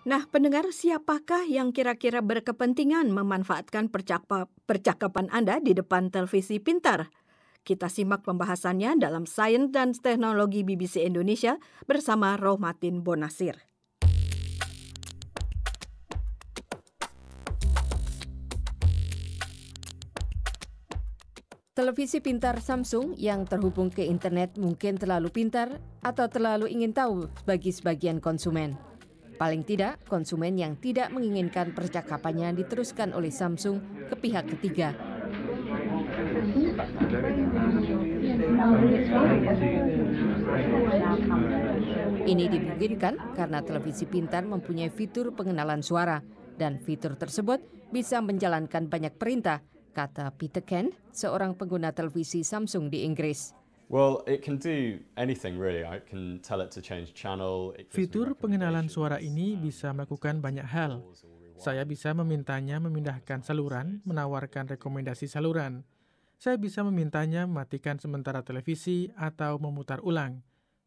Nah, pendengar, siapakah yang kira-kira berkepentingan memanfaatkan percapa, percakapan Anda di depan televisi pintar? Kita simak pembahasannya dalam Sains dan Teknologi BBC Indonesia bersama Rohmatin Bonasir. Televisi pintar Samsung yang terhubung ke internet mungkin terlalu pintar atau terlalu ingin tahu bagi sebagian konsumen. Paling tidak, konsumen yang tidak menginginkan percakapannya diteruskan oleh Samsung ke pihak ketiga. Ini dimungkinkan karena televisi pintar mempunyai fitur pengenalan suara, dan fitur tersebut bisa menjalankan banyak perintah, kata Peter Ken, seorang pengguna televisi Samsung di Inggris. Well, it can do anything really. I can tell it to change channel. Fitur pengenalan suara uh, ini bisa melakukan banyak hal. Saya bisa memintanya memindahkan saluran, menawarkan rekomendasi saluran. Saya bisa memintanya mematikan sementara televisi atau memutar ulang.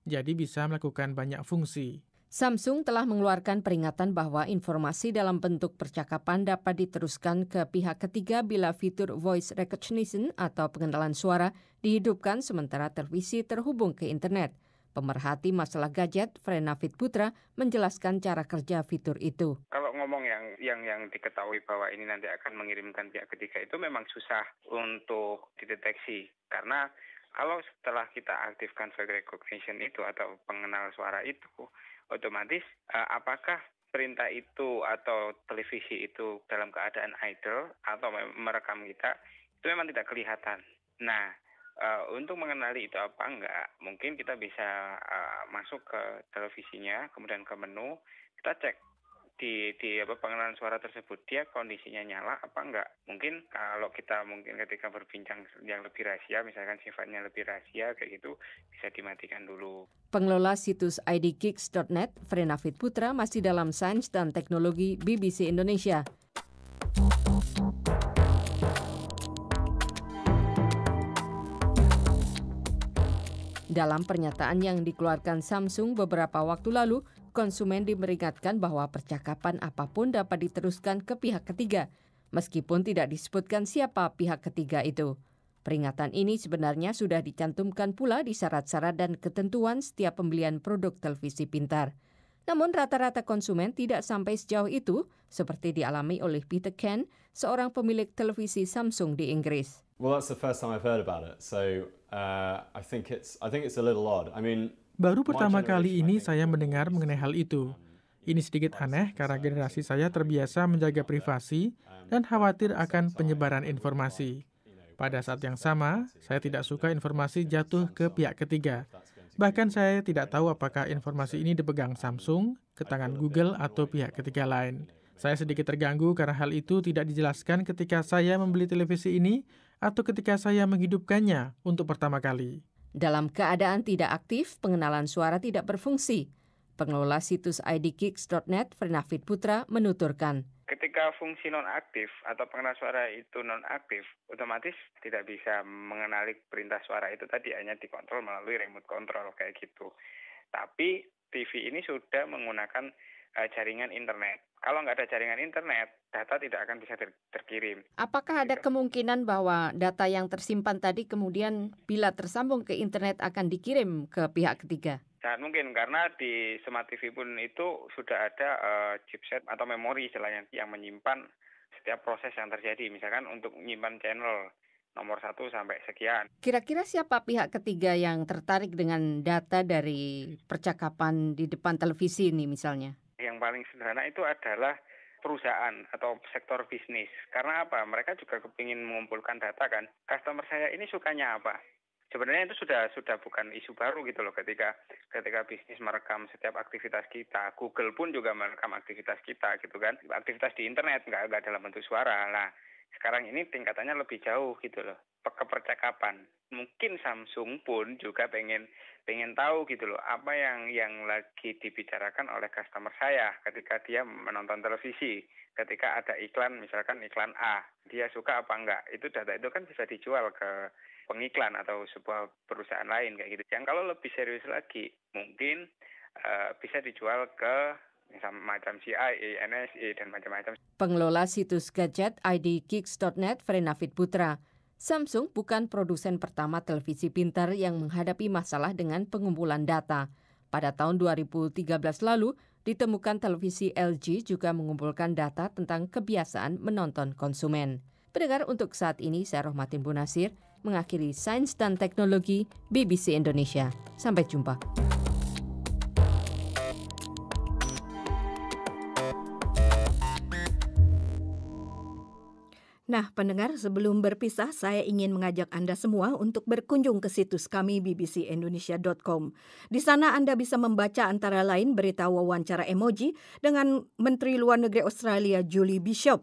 Jadi bisa melakukan banyak fungsi. Samsung telah mengeluarkan peringatan bahwa informasi dalam bentuk percakapan dapat diteruskan ke pihak ketiga bila fitur voice recognition atau pengendalian suara dihidupkan sementara televisi terhubung ke internet. Pemerhati masalah gadget, Frenavit Putra, menjelaskan cara kerja fitur itu. Kalau ngomong yang yang yang diketahui bahwa ini nanti akan mengirimkan pihak ketiga itu memang susah untuk dideteksi karena kalau setelah kita aktifkan voice recognition itu atau pengenal suara itu, otomatis eh, apakah perintah itu atau televisi itu dalam keadaan idle atau merekam kita itu memang tidak kelihatan. Nah, uh, untuk mengenali itu apa enggak, mungkin kita bisa uh, masuk ke televisinya, kemudian ke menu, kita cek di di apa pengenalan suara tersebut dia kondisinya nyala apa enggak mungkin kalau kita mungkin ketika berbincang yang lebih rahasia misalkan sifatnya lebih rahasia kayak gitu bisa dimatikan dulu pengelola situs idgeeks.net Frenavit Putra masih dalam sains dan teknologi BBC Indonesia Dalam pernyataan yang dikeluarkan Samsung beberapa waktu lalu, konsumen diperingatkan bahwa percakapan apapun dapat diteruskan ke pihak ketiga, meskipun tidak disebutkan siapa pihak ketiga itu. Peringatan ini sebenarnya sudah dicantumkan pula di syarat-syarat dan ketentuan setiap pembelian produk televisi pintar. Namun rata-rata konsumen tidak sampai sejauh itu, seperti dialami oleh Peter Ken, seorang pemilik televisi Samsung di Inggris. Well, that's the first time I've heard about it. So baru pertama kali ini saya mendengar mengenai hal itu. Um, ini sedikit aneh karena generasi saya terbiasa menjaga privasi um, dan khawatir akan penyebaran informasi. Pada saat yang sama, saya tidak suka informasi jatuh ke pihak ketiga. Bahkan saya tidak tahu apakah informasi ini dipegang Samsung, ke tangan Google, atau pihak ketiga lain. Saya sedikit terganggu karena hal itu tidak dijelaskan ketika saya membeli televisi ini atau ketika saya menghidupkannya untuk pertama kali. Dalam keadaan tidak aktif, pengenalan suara tidak berfungsi. Pengelola situs idgeeks.net, Fernafit Putra, menuturkan. Ketika fungsi non-aktif atau pengenal suara itu non-aktif, otomatis tidak bisa mengenali perintah suara itu tadi hanya dikontrol melalui remote control kayak gitu. Tapi TV ini sudah menggunakan uh, jaringan internet. Kalau nggak ada jaringan internet, data tidak akan bisa ter terkirim. Apakah ada gitu. kemungkinan bahwa data yang tersimpan tadi kemudian bila tersambung ke internet akan dikirim ke pihak ketiga? Sangat mungkin karena di smart TV pun itu sudah ada uh, chipset atau memori istilahnya yang menyimpan setiap proses yang terjadi. Misalkan untuk menyimpan channel nomor satu sampai sekian. Kira-kira siapa pihak ketiga yang tertarik dengan data dari percakapan di depan televisi ini misalnya? paling sederhana itu adalah perusahaan atau sektor bisnis. Karena apa? Mereka juga kepingin mengumpulkan data kan. Customer saya ini sukanya apa? Sebenarnya itu sudah sudah bukan isu baru gitu loh ketika ketika bisnis merekam setiap aktivitas kita. Google pun juga merekam aktivitas kita gitu kan. Aktivitas di internet nggak nggak dalam bentuk suara lah sekarang ini tingkatannya lebih jauh gitu loh kepercakapan mungkin Samsung pun juga pengen pengen tahu gitu loh apa yang yang lagi dibicarakan oleh customer saya ketika dia menonton televisi ketika ada iklan misalkan iklan A dia suka apa enggak itu data itu kan bisa dijual ke pengiklan atau sebuah perusahaan lain kayak gitu yang kalau lebih serius lagi mungkin uh, bisa dijual ke macam CIA, NSA, dan macam-macam. Pengelola situs gadget idgeeks.net, frenavid Putra. Samsung bukan produsen pertama televisi pintar yang menghadapi masalah dengan pengumpulan data. Pada tahun 2013 lalu, ditemukan televisi LG juga mengumpulkan data tentang kebiasaan menonton konsumen. Pendengar untuk saat ini, saya Rohmatin Bunasir, mengakhiri Sains dan Teknologi BBC Indonesia. Sampai jumpa. Nah, pendengar, sebelum berpisah, saya ingin mengajak Anda semua untuk berkunjung ke situs kami bbcindonesia.com. Di sana Anda bisa membaca antara lain berita wawancara emoji dengan Menteri Luar Negeri Australia Julie Bishop.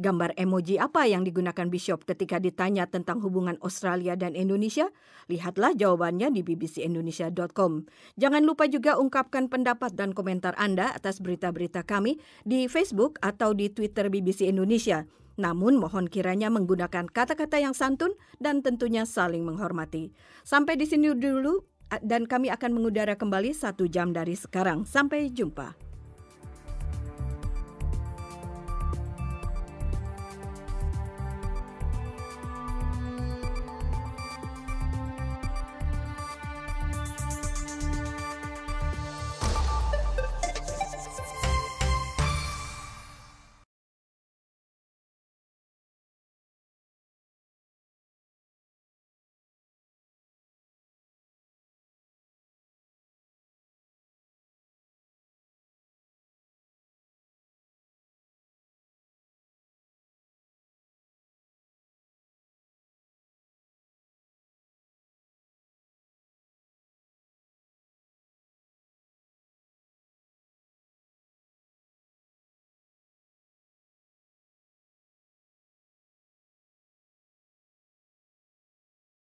Gambar emoji apa yang digunakan Bishop ketika ditanya tentang hubungan Australia dan Indonesia? Lihatlah jawabannya di bbcindonesia.com. Jangan lupa juga ungkapkan pendapat dan komentar Anda atas berita-berita kami di Facebook atau di Twitter BBC Indonesia. Namun mohon kiranya menggunakan kata-kata yang santun dan tentunya saling menghormati. Sampai di sini dulu dan kami akan mengudara kembali satu jam dari sekarang. Sampai jumpa.